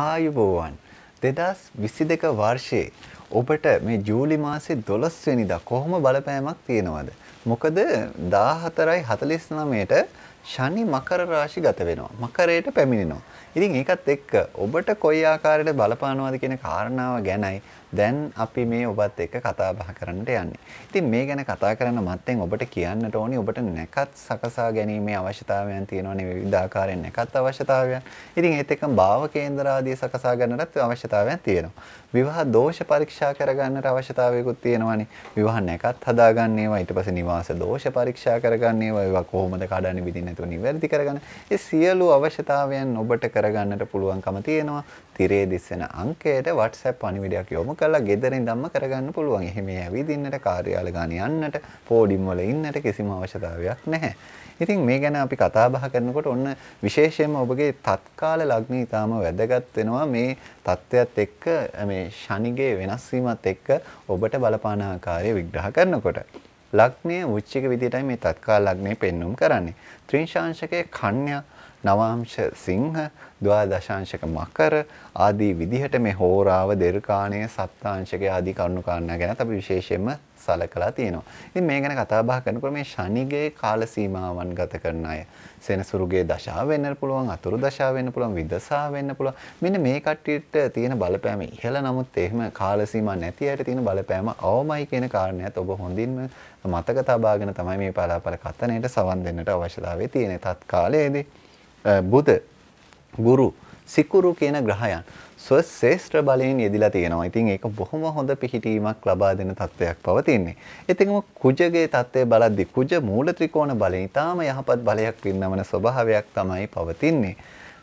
ආයුබෝවන් දෙදස් විසි දෙක වර්ෂයේ ඔබට මේ ජූලි මාසේ දොළස්වෙනිදා කොහොම බලපෑමක් තියෙනවද. මොකද දාහතරයි හතලිස් නමයට ශනි මකර රාශි ගත වෙනවා. මකරයට පැමිණෙනවා. ඉතින් ඒකත් එක්ක ඔබට කොයි ආකාරයට බලපානවාද කියන කාරණාව ගැනයි දැන් අපි මේ ඔබත් එක්ක කතා බහ කරන්නට යන්නේ. ඉතින් මේ ගැන කතා කරන මත්තෙන් ඔබට කියන්නට ඕනි ඔබට නැකත් සකසා ගැනීමේ අවශ්‍යතාවයන් තියෙනවනේ විවිධ ආකාරයෙන් නැකත් අවශ්‍යතාවයන්. ඉතින් ඒත් එක්කම භාව කේන්දර ආදී සකසා ගන්නටත් අවශ්‍යතාවයන් තියෙනවා. විවාහ දෝෂ පරීක්ෂා කරගන්නට අවශ්‍යතාවයකුත් තියෙනවනේ. විවාහ නැකත් හදාගන්න ඒවා ඊට පස්සේ නිවාස දෝෂ පරීක්ෂා කරගන්න ඒවා ඒවා කොහොමද කඩන්නේ විදිහ නැතුව නිවැරදි කරගන්න. ඒ සියලු අවශ්‍යතාවයන් ඔබට කරගන්නට පුළුවන්කම තියෙනවා. තිරේ දිස්සෙන අංකයට WhatsApp පණිවිඩයක් යොමු කරලා ගෙදර ඉඳන්ම කරගන්න පුළුවන්. එහෙම ඇවිදින්නට, කාර්යාල ගාන යන්නට, පෝඩිම් වල ඉන්නට කිසිම අවශ්‍යතාවයක් නැහැ. ඉතින් මේ ගැන අපි කතා බහ කරනකොට ඔන්න විශේෂයෙන්ම ඔබගේ තත්කාල ලග්නය ඊටාම වැදගත් වෙනවා මේ தත්වයක් එක්ක මේ ශනිගේ වෙනස් වීමත් එක්ක ඔබට බලපාන ආකාරය විග්‍රහ කරනකොට ලග්නය උච්චික විදියටයි මේ තත්කාල ලග්නය පෙන්눔 කරන්නේ. ත්‍රිංශාංශකයේ කන්‍යා නවාංශ සිංහ ද්වාදශාංශක මකර ආදී විදිහට මේ හෝරාව දෙර්කාණය සප්තාංශක ආදී කරුණු කාරණා ගැන අපි විශේෂයෙන්ම සලකලා තියෙනවා. ඉතින් මේ ගැන කතා බහ කරනකොට මේ ශනිගේ කාල සීමාවන් ගත කරන අය සෙනසුරුගේ දශාව වෙන්න පුළුවන් අතුරු දශාව වෙන්න පුළුවන් විදසා වෙන්න පුළුවන් මෙන්න මේ කට්ටියට තියෙන බලපෑම ඉහළ නමුත් එහෙම කාල සීමා නැති අයට තියෙන බලපෑම අවමයි කියන කාරණයත් ඔබ හොඳින්ම මතක තබාගෙන තමයි මේ පලාපල කතනයට සවන් දෙන්නට අවශ්‍යතාවය තියෙන තත් කාලයේදී බුද ගුරු සිකුරු කියන ග්‍රහයන් ස්වශේෂ්ත්‍ර බලයෙන් යෙදිලා තියෙනවා. ඉතින් ඒක බොහොම හොඳ පිහිටීමක් ලබා දෙන තත්වයක් පවතින්නේ. එතකම කුජගේ தත්ත්වය බලද්දී කුජ මූල ත්‍රිකෝණ බලයෙන් ඊටාම යහපත් බලයක් වින්නවන ස්වභාවයක් තමයි පවතින්නේ.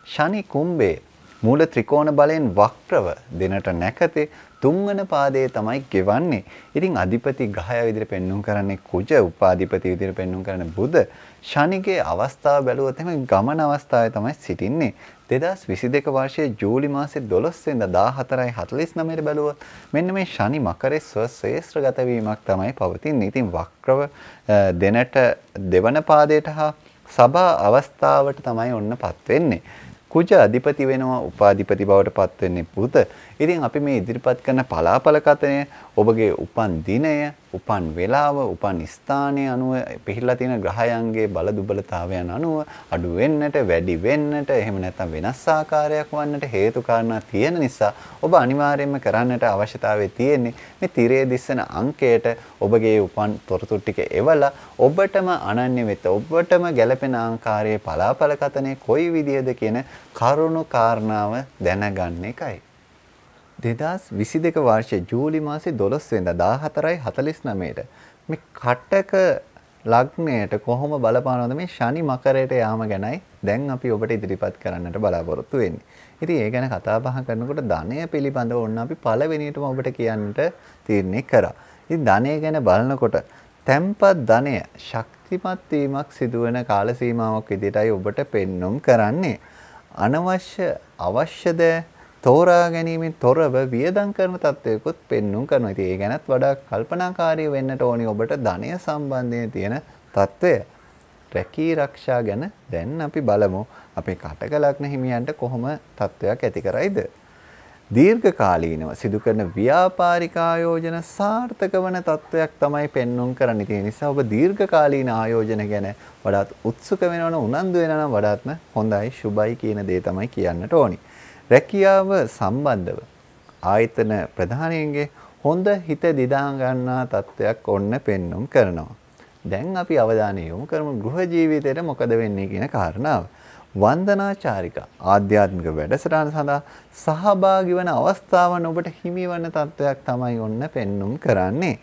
ශනි කුම්භයේ මූල ත්‍රිකෝණ බලයෙන් වක්‍රව දෙනට නැකතේ තුන්වන පාදයේ තමයි ගෙවන්නේ. ඉතින් අධිපති ග්‍රහය විදිහට පෙන්눔 කරන්නේ කුජ, උපාධිපති විදිහට පෙන්눔 කරන්නේ බුධ. ශනිගේ අවස්ථාව බැලුවොත් එහෙනම් ගමන අවස්ථාවේ තමයි සිටින්නේ. 2022 වර්ෂයේ ජූලි මාසේ 12 වෙනිදා 14:49ට බැලුවොත් මෙන්න මේ ශනි මකරේ ස්වශේෂ්ත්‍රගත වීමක් තමයි පවතින්නේ. ඉතින් වක්‍රව දෙනට දෙවන පාදයට හා සබා අවස්ථාවට තමයි ඔන්නපත් වෙන්නේ. කුජ අධිපති වෙනවා උපාධිපති බවට පත්වෙන්නේ පුත. ඉතින් අපි මේ ඉදිරිපත් කරන පලාපල කතනය ඔබගේ උපන් දිනය උපන් වෙලාව උපන් ස්ථානය අනුව පිහිල්ලා තියෙන ග්‍රහයන්ගේ බල දුබලතාවයන් අනුව අඩු වෙන්නට වැඩි වෙන්නට එහෙම නැත්නම් වෙනස් ආකාරයක් වන්නට හේතු කාරණා තියෙන නිසා ඔබ අනිවාර්යයෙන්ම කරන්නට අවශ්‍යතාවය තියෙන්නේ මේ තිරයේ දිස්සන අංකයට ඔබගේ උපන් තොරතුරු ටික එවලා ඔබටම අනන්‍ය වෙත ඔබටම ගැළපෙන ආකාරයේ පලාපල කතනේ කොයි විදියද කියන කරුණු කාරණාව දැනගන්න එකයි 2022 වර්ෂයේ ජූලි මාසේ 12 වෙනිදා 14:49ට මේ කටක ලග්නයට කොහොම බලපානවද මේ ශනි මකරයට යාම ගැනයි දැන් අපි ඔබට ඉදිරිපත් කරන්නට බලාපොරොත්තු වෙන්නේ. ඉතින් ඒ ගැන කතා බහ කරනකොට ධනය පිළිබඳව ඔන්න අපි පළවෙනියටම ඔබට කියන්නට තීරණය කරා. ඉතින් ධනය ගැන බලනකොට තැම්පත් ධනය ශක්තිමත් වීමක් සිදුවන කාල සීමාවක් විදිහටයි ඔබට පෙන්වුම් කරන්නේ. අනවශ්‍ය අවශ්‍යද තෝරා ගැනීමෙන් තොරව වියදම් කරන තත්ත්වයකුත් පෙන්නුම් කරනවා. ඉතින් ඒ ගැනත් වඩා කල්පනාකාරී වෙන්නට ඕනි ඔබට ධනය සම්බන්ධයෙන් තියෙන තත්ත්වය. රැකී ආරක්ෂා ගැන දැන් අපි බලමු. අපේ කටකලක්න හිමියන්ට කොහොම තත්ත්වයක් ඇති කරයිද? දීර්ඝ කාලීනව සිදු කරන ව්‍යාපාරික ආයෝජන සාර්ථක වන තත්ත්වයක් තමයි පෙන්눔 කරන්නේ. ඒ නිසා ඔබ දීර්ඝ කාලීන ආයෝජන ගැන වඩාත් උත්සුක වෙනවනම් උනන්දු වෙනවනම් වඩාත්ම හොඳයි, සුබයි කියන දේ තමයි කියන්නට ඕනේ. රැකියාව සම්බන්ධව ආයතන ප්‍රධානීන්ගේ හොඳ හිත දිදා ගන්නා තත්ත්වයක් ඔන්න පෙන්눔 කරනවා. දැන් අපි අවධානය යොමු කරමු ගෘහ ජීවිතයට මොකද වෙන්නේ කියන කාරණාව. වන්දනාචාරික ආධ්‍යාත්මික වැඩසටහන සඳහා සහභාගී වන අවස්ථාවන් ඔබට හිමි වන තත්ත්වයක් තමයි ඔන්න පෙන්눔 කරන්නේ.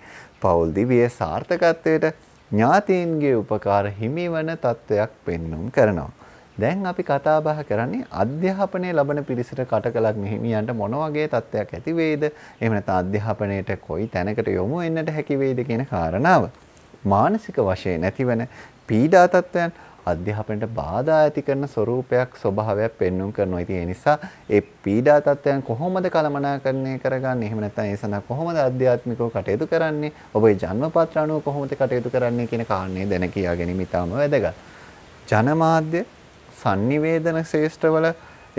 පෞල් දිවියේ සාර්ථකත්වයට ඥාතීන්ගේ උපකාර හිමි වන තත්ත්වයක් පෙන්눔 කරනවා. දැන් අපි කතා බහ කරන්නේ අධ්‍යාපනය ලබන පිරිසට කටකලක් මෙහිමියන්ට මොන වගේ තත්ත්වයක් ඇති වේද? එහෙම නැත්නම් අධ්‍යාපනයට කොයි තැනකට යොමු වෙන්නට හැකි වේද කියන කාරණාව. මානසික වශයෙන් ඇතිවන පීඩා තත්ත්වයන් අධ්‍යාපනයට බාධා ඇති කරන ස්වરૂපයක් ස්වභාවයක් පෙන්වුම් කරනවා. ඉතින් ඒ නිසා ඒ පීඩා තත්ත්වයන් කොහොමද කළමනාකරණය කරගන්නේ? එහෙම නැත්නම් ඒ සඳහා කොහොමද අධ්‍යාත්මිකව කටයුතු කරන්නේ? ඔබේ ජන්මපත්‍ර අනුව කොහොමද කටයුතු කරන්නේ කියන කාරණේ දැන කියා ගැනීම ඉතාම වැදගත්. ජනමාධ්‍ය sannivedana ශේෂ්ඨවල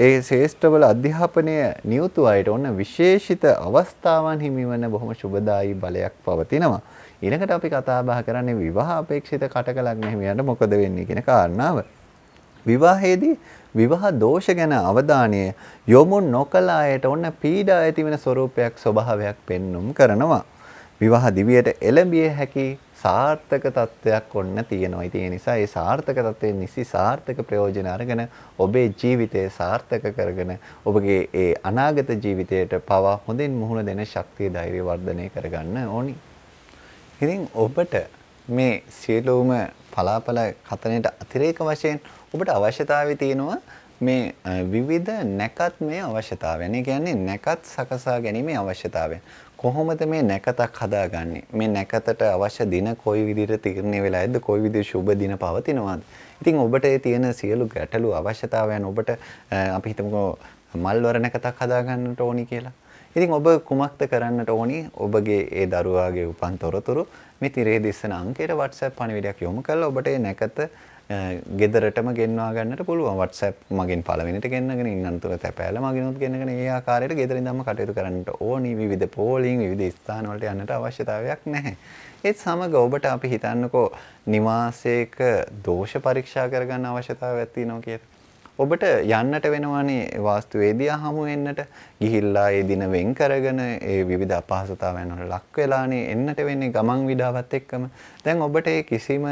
ඒ ශේෂ්ඨවල අධ්‍යාපනය නියුතු අයට ඔන්න විශේෂිත අවස්ථාවන් හිමිවන බොහොම සුබදායි බලයක් පවතිනවා. ඊළඟට අපි කතා බහ කරන්නේ විවාහ අපේක්ෂිත කටකලක් හිමියන්ට මොකද වෙන්නේ කියන කාරණාව. විවාහයේදී විවාහ දෝෂ ගැන අවධානය යොමු නොකළ අයට ඔන්න පීඩා ඇතිවන ස්වરૂපයක් ස්වභාවයක් පෙන්눔 කරනවා. විවාහ දිවියට එළඹිය හැකි සාර්ථක තත්ත්වයක් ඔන්න තියෙනවා. ඉතින් ඒ නිසා ඒ සාර්ථක තත්ත්වයෙන් නිසි සාර්ථක ප්‍රයෝජන අරගෙන ඔබේ ජීවිතය සාර්ථක කරගෙන ඔබගේ ඒ අනාගත ජීවිතයට පවා හොඳින් මුහුණ දෙන ශක්තිය ධෛර්ය වර්ධනය කරගන්න ඕනි. ඉතින් ඔබට මේ සියලුම පලාපල කතනයට අතිරේක වශයෙන් ඔබට අවශ්‍යතාවය තියෙනවා මේ විවිධ නැකත් මේ අවශ්‍යතාවයන කියන්නේ නැකත් සකසා ගැනීමේ අවශ්‍යතාවය. කොහොමද මේ නැකතක් හදාගන්නේ මේ නැකතට අවශ්‍ය දින කොයි විදිහට තීරණය වෙලා ඇද්ද කොයි විදිහේ සුබ දින පවතිනවද ඉතින් ඔබට ඒ තියෙන සියලු ගැටලු අවශ්‍යතාවයන් ඔබට අපි හිතමුකෝ මල්වර නැකතක් හදාගන්නට ඕනි කියලා ඉතින් ඔබ කුමක්ද කරන්නට ඕනි ඔබගේ ඒ දරුවාගේ උපන් තොරතුරු මේ තිරේ දිස්සන අංකයට WhatsApp පණිවිඩයක් යොමු කරලා ඔබට ඒ නැකත ගෙදරටම ගෙන්වා ගන්නට පුළුවන් WhatsApp මගින් පළවෙනිට ගෙන්නගෙන ඉන්න අතරේ තැපෑල මගිනුත් ගෙන්නගෙන ඒ ආකාරයට ගෙදර ඉඳන්ම කටයුතු කරන්නට ඕනි විවිධ පෝලිං විවිධ ස්ථාන වලට යන්නට අවශ්‍යතාවයක් නැහැ. ඒත් සමග ඔබට අපි හිතන්නකෝ නිවාසයක දෝෂ පරීක්ෂා කරගන්න අවශ්‍යතාවයක් තියෙනවා කියලා. ඔබට යන්නට වෙනවානේ වාස්තුවේදියා හමු වෙන්නට ගිහිල්ලා ඒ දින වෙන් කරගෙන ඒ විවිධ අපහසුතාවයන් වල ලක් වෙලානේ එන්නට වෙන්නේ ගමන් විඩාවත් එක්කම දැන් ඔබට ඒ කිසිම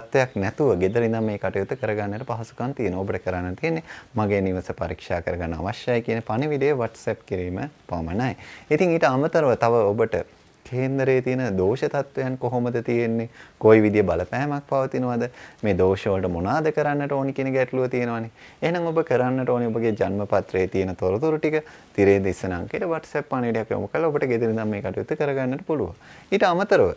තත්ත්වයක් නැතුව gedara ඉඳන් මේ කටයුතු කරගන්නට පහසුකම් තියෙන ඔබට කරන්න තියෙන්නේ මගේ නිවස පරීක්ෂා කරගන්න අවශ්‍යයි කියන පණිවිඩය WhatsApp කිරීම පමණයි. ඉතින් ඊට අමතරව තව ඔබට කේන්දරයේ තියෙන දෝෂ තත්වයන් කොහොමද තියෙන්නේ? කොයි විදිය බලපෑමක් පවතිනවද? මේ දෝෂ වලට මොනවාද කරන්නට ඕනි කියන ගැටලුව තියෙනවනේ. එහෙනම් ඔබ කරන්නට ඕනි ඔබගේ ජන්ම පත්‍රයේ තියෙන තොරතුරු ටික තිරේ දිස්සන අංකයට WhatsApp පණිවිඩයක් යොමු කරලා ඔබට ගෙදරින් නම් මේ කටයුතු කරගන්නට පුළුවන්. ඊට අමතරව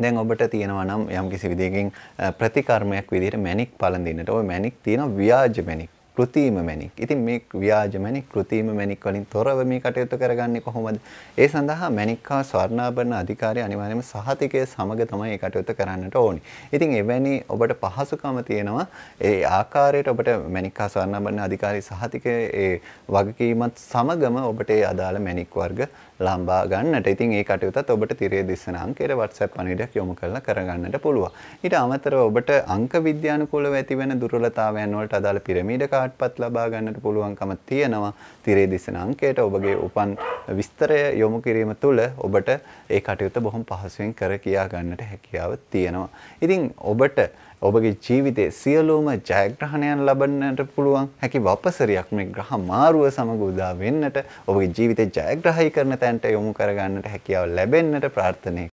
දැන් ඔබට තියෙනවා නම් යම්කිසි විදියකින් ප්‍රතිකර්මයක් විදිහට මැණික් පළඳින්නට. ওই මැණික් තියෙනවා ව්‍යාජ මැණික්, કૃතිම මැණික්. ඉතින් මේ ව්‍යාජ මැණික්, કૃතිම මැණික් වලින් තොරව මේ කටයුතු කරගන්නේ කොහොමද? ඒ සඳහා මැණික් හා ස්වර්ණාභරණ අධිකාරිය අනිවාර්යයෙන්ම සහතිකය සමග තමයි මේ කටයුතු කරන්නට ඕනි. ඉතින් එවැනි ඔබට පහසුකම තියෙනවා ඒ ආකාරයට ඔබට මැණික් හා ස්වර්ණාභරණ අධිකාරිය සහතිකයේ ඒ වගකීමත් සමගම ඔබට ඒ අදාළ මැණික් වර්ග ලම්බා ගන්නට ඉතින් ඒ කටයුතත් ඔබට තිරේ දිස්සන අංකයට WhatsApp පණිඩක් යොමු කරලා කරගන්නට පුළුවන්. ඊට අමතරව ඔබට අංක විද්‍යානුකූලව ඇතිවෙන දුර්වලතාවයන් වලට අදාළ පිරමීඩ කාඩ්පත් ලබා ගන්නට පුළුවන්කම තියෙනවා. තිරේ දිස්සන අංකයට ඔබගේ උපන් විස්තරය යොමු කිරීම තුළ ඔබට ඒ කටයුත බොහොම පහසුවෙන් කර කියා ගන්නට හැකියාව තියෙනවා. ඉතින් ඔබට ඔබගේ ජීවිතයේ සියලූම ජයග්‍රහණයන් ලබන්නට පුළුවන් හැකි වපසරයක් මේ ග්‍රහ මාරුව සමඟ උදා වෙන්නට ඔබගේ ජීවිතය ජයග්‍රහහි කරන තැන්ට යොමු කරගන්නට හැකියාව ලැබෙන්නට ප්‍රාර්ථනය